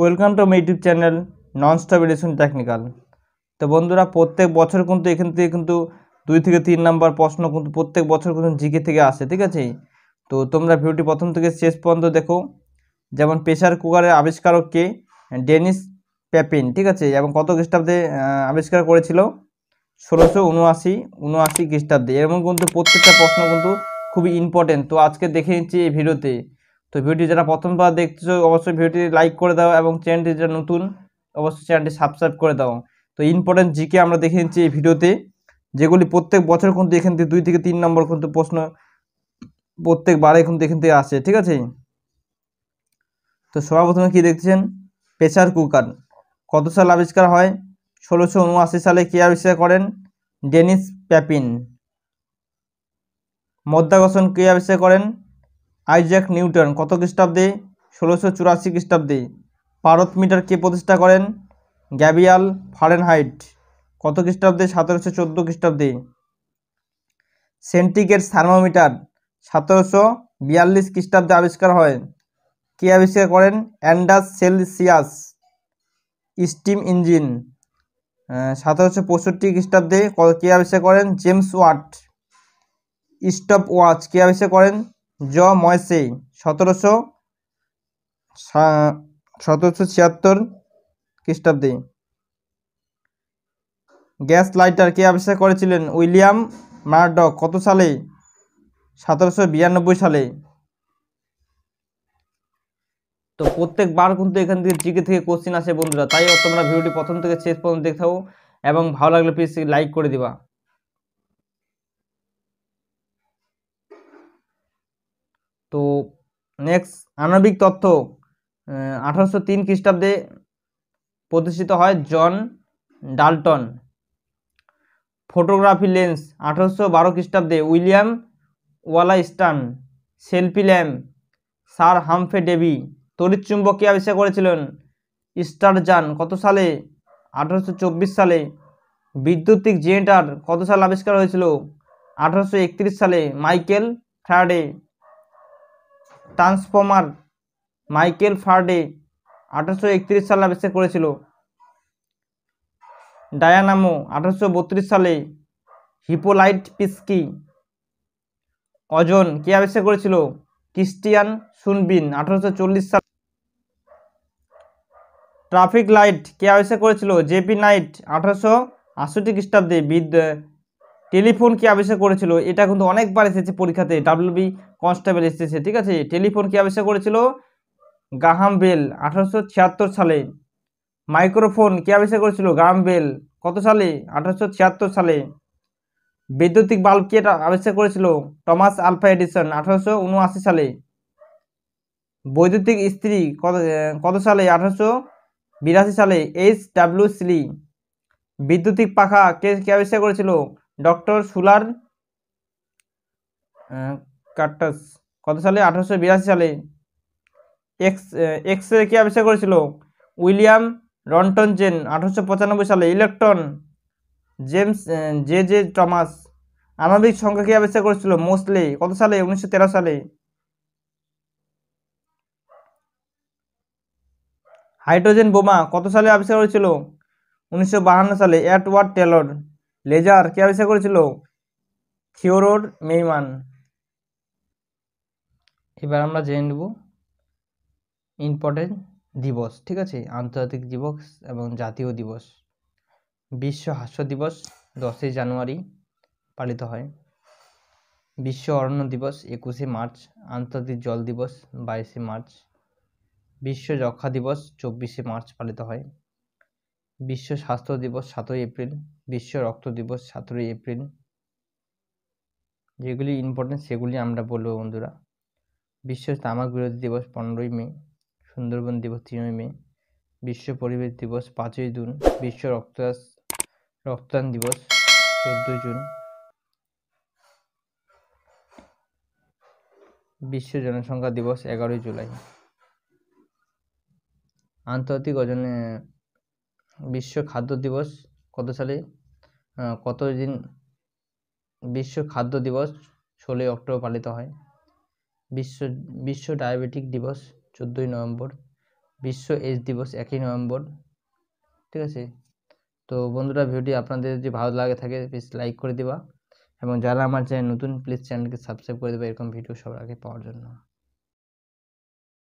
welcome to my YouTube channel non stop edition technical তো বন্ধুরা প্রত্যেক বছর কিন্তু এখান থেকে কিন্তু দুই থেকে তিন নাম্বার প্রশ্ন কিন্তু প্রত্যেক বছর কিন্তু জিকে থেকে আসে ঠিক আছে তো তোমরা ভিডিওটি প্রথম থেকে শেষ পর্যন্ত দেখো যেমন প্রেশার কুকারের আবিষ্কারক কে ডেনিস প্যাপিন ঠিক আছে এবং কত খ্রিস্টাব্দে আবিষ্কার করেছিল ষোলোশো উনআশি উনআশি খ্রিস্টাব্দে এরকম কিন্তু প্রত্যেকটা প্রশ্ন কিন্তু খুবই ইম্পর্টেন্ট তো আজকে দেখে নিচ্ছি এই ভিডিওতে তো ভিডিওটি যারা প্রথমবার দেখছো অবশ্যই ভিডিওটি লাইক করে দাও এবং চ্যানেলটি যারা নতুন অবশ্যই চ্যানেলটি সাবস্ক্রাইব করে দাও তো ইম্পর্টেন্ট জিকে আমরা দেখে নিচ্ছি এই ভিডিওতে যেগুলি প্রত্যেক বছর কিন্তু এখান থেকে দুই থেকে তিন নম্বর কিন্তু প্রশ্ন প্রত্যেকবারে কিন্তু এখান থেকে আসে ঠিক আছে তো প্রথমে কি দেখছেন প্রেসার কুকার কত সাল আবিষ্কার হয় ষোলোশো উনআশি সালে কে আবিষ্কার করেন ডেনিস প্যাপিন মধ্যাকর্ষণ কে আবিষ্কার করেন আইজ্যাক নিউটন কত খ্রিস্টাব্দে ষোলোশো চুরাশি খ্রিস্টাব্দে পারত মিটার কে প্রতিষ্ঠা করেন গ্যাবিয়াল ফারেনহাইট কত খ্রিস্টাব্দে সতেরোশো চোদ্দো খ্রিস্টাব্দে সেন্টিকের থার্মোমিটার সতেরোশো বিয়াল্লিশ খ্রিস্টাব্দে আবিষ্কার হয় কে আবিষ্কার করেন অ্যান্ডাস সেলসিয়াস স্টিম ইঞ্জিন সতেরোশো পঁয়ষট্টি খ্রিস্টাব্দে কে আবিষ্কার করেন জেমস ওয়াট স্টপ ওয়াচ কে আবিষ্কার করেন জ ময়সেই সতেরোশো সতেরোশো ছিয়াত্তর খ্রিস্টাব্দে গ্যাস লাইটার কে আবিষ্কার করেছিলেন উইলিয়াম মার্ডক কত সালে সতেরোশো বিরানব্বই সালে তো প্রত্যেকবার কিন্তু এখান থেকে জিকে থেকে কোশ্চিন আসে বন্ধুরা তাই তোমরা ভিডিওটি প্রথম থেকে শেষ পর্যন্ত দেখতে এবং ভালো লাগলে প্লিজ লাইক করে দিবা তো নেক্সট আণবিক তথ্য আঠারোশো তিন খ্রিস্টাব্দে প্রতিষ্ঠিত হয় জন ডালটন ফটোগ্রাফি লেন্স আঠারোশো বারো খ্রিস্টাব্দে উইলিয়াম ওয়ালাইস্টান সেলফি ল্যাম্প স্যার হামফে ডেভি তড়িৎচুম্বকীয় আবিষ্কার করেছিলেন স্টারজান কত সালে আঠারোশো সালে বিদ্যুতিক জেনেটার কত সাল আবিষ্কার হয়েছিল আঠারোশো সালে Michael Faraday transformer Michael Faraday আঠারোশো একত্রিশ সালে আবিষ্কার করেছিল ডায়ানামো আঠারোশো বত্রিশ সালে হিপোলাইট পিস্কি অজন কে আবিষ্কার করেছিল ক্রিস্টিয়ান সুনবিন আঠারোশো চল্লিশ সাল ট্রাফিক লাইট কে আবিষ্কার করেছিল জেপি নাইট আঠারোশো আটষট্টি খ্রিস্টাব্দে বিদ্যা টেলিফোন কি আবিষ্কার করেছিল এটা কিন্তু অনেকবার এসেছে পরীক্ষাতে ডাব্লিউবি কনস্টেবল এসেছে ঠিক আছে টেলিফোন কি আবিষ্কার করেছিল গাহাম বেল আঠারোশো সালে মাইক্রোফোন কি আবিষ্কার করেছিল গাহাম বেল কত সালে আঠারোশো সালে বৈদ্যুতিক বাল্ব এটা আবিষ্কার করেছিল টমাস আলফা এডিসন আঠারোশো সালে বৈদ্যুতিক স্ত্রী কত কত সালে আঠারোশো বিরাশি সালে এইচ ডাব্লিউ সিলি বিদ্যুতিক পাখা কে কে আবিষ্কার করেছিল ডক্টর সুলার কার্টাস কত সালে আঠারোশো বিরাশি সালে এক্স এক্সরে কে আবিষ্কার করেছিল উইলিয়াম রন্টন জেন আঠারোশো পঁচানব্বই সালে electron James J J Thomas আণবিক সংখ্যা কে আবিষ্কার করেছিল মোসলে কত সালে উনিশশো সালে হাইড্রোজেন বোমা কত সালে আবিষ্কার করেছিল উনিশশো সালে অ্যাটওয়ার্ড টেলর লেজার কে আবিষ্কার করেছিল থিওরোর মেইমান এবার আমরা জেনে নেব ইম্পর্টেন্ট দিবস ঠিক আছে আন্তর্জাতিক দিবস এবং জাতীয় দিবস বিশ্ব হাস্য দিবস দশই জানুয়ারি পালিত হয় বিশ্ব অরণ্য দিবস একুশে মার্চ আন্তর্জাতিক জল দিবস বাইশে মার্চ বিশ্ব যক্ষা দিবস চব্বিশে মার্চ পালিত হয় বিশ্ব স্বাস্থ্য দিবস সাতই এপ্রিল বিশ্ব রক্ত দিবস সাতই এপ্রিল যেগুলি ইম্পর্টেন্ট সেগুলি আমরা বলবো বন্ধুরা বিশ্ব তামাক বিরোধী দিবস পনেরোই মে সুন্দরবন দিবস তিনই মে বিশ্ব পরিবেশ দিবস পাঁচই জুন বিশ্ব রক্ত রক্তদান দিবস চোদ্দোই জুন বিশ্ব জনসংখ্যা দিবস এগারোই জুলাই আন্তর্জাতিক অজনে বিশ্ব খাদ্য দিবস কত সালে কত দিন বিশ্ব খাদ্য দিবস ষোলোই অক্টোবর পালিত হয় বিশ্ব বিশ্ব ডায়াবেটিক দিবস চোদ্দোই নভেম্বর বিশ্ব এইডস দিবস একই নভেম্বর ঠিক আছে তো বন্ধুরা ভিডিওটি আপনাদের যদি ভালো লাগে থাকে প্লিজ লাইক করে দেবা এবং যারা আমার চ্যানেল নতুন প্লিজ চ্যানেলকে সাবস্ক্রাইব করে দেবে এরকম ভিডিও সবার আগে পাওয়ার জন্য